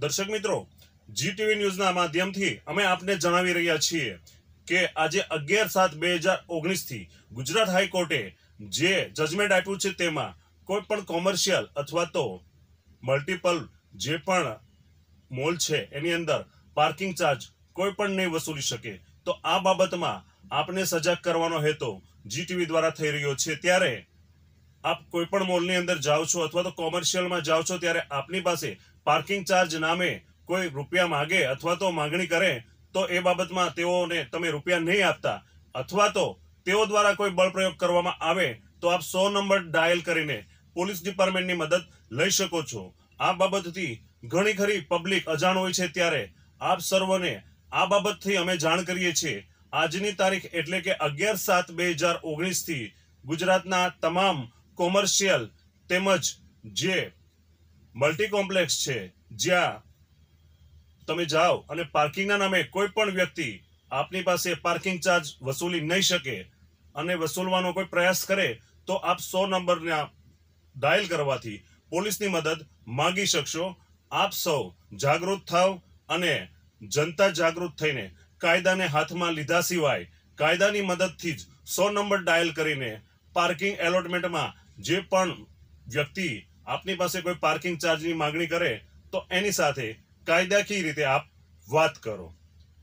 દર્શક મિત્રો જી ટીવી ન્યૂઝના માધ્યમથી અમે આપને જણાવી રહ્યા છીએ કે આજે અગિયાર સાત બે હજાર ઓગણીસથી ગુજરાત હાઈકોર્ટે જે જજમેન્ટ આપ્યું છે તેમાં કોઈ પણ કોમર્શિયલ અથવા તો મલ્ટિપલ જે પણ મોલ છે એની અંદર પાર્કિંગ ચાર્જ કોઈ પણ નહીં વસૂલી શકે તો આ બાબતમાં આપને સજાગ કરવાનો હેતુ જી ટીવી દ્વારા થઈ રહ્યો છે ત્યારે આપ કોઈ પણ મોલની અંદર જાઓ છો અથવા તો કોમર્શિયલમાં જાઓ છો ત્યારે આપની પાસે પાર્કિંગ ચાર્જ નામે કોઈ રૂપિયા માગે અથવા તો માગણી કરે તો એ બાબતમાં તેઓને તમે રૂપિયા નહીં આપતા અથવા તો તેઓ દ્વારા કોઈ બળપ્રયોગ કરવામાં આવે તો આપ સો નંબર ડાયલ કરીને પોલીસ ડિપાર્ટમેન્ટની મદદ લઈ શકો છો આ બાબતથી ઘણી ખરી પબ્લિક અજાણ હોય છે ત્યારે આપ સર્વને આ બાબતથી અમે જાણ કરીએ છીએ આજની તારીખ એટલે કે અગિયાર સાત બે હજાર ઓગણીસથી ગુજરાતના તમામ કોમર્શિયલ તેમજ જે મલ્ટી કોમ્પ્લેક્સ છે જ્યાં તમે જાઓ અને પાર્કિંગના નામે કોઈ પણ વ્યક્તિ આપની પાસે પાર્કિંગ ચાર્જ વસૂલી નહીં શકે અને વસૂલવાનો કોઈ પ્રયાસ કરે તો આપ સો નંબરના ડાયલ કરવાથી પોલીસની મદદ માગી શકશો આપ સૌ જાગૃત થાવ અને જનતા જાગૃત થઈને કાયદાને હાથમાં લીધા સિવાય કાયદાની મદદથી જ સો નંબર ડાયલ કરીને પાર્કિંગ એલોટમેન્ટમાં જે પણ વ્યક્તિ આપની પાસે કોઈ પાર્કિંગ ચાર્જની માંગણી કરે તો એની સાથે કાયદાકીય રીતે આપ વાત કરો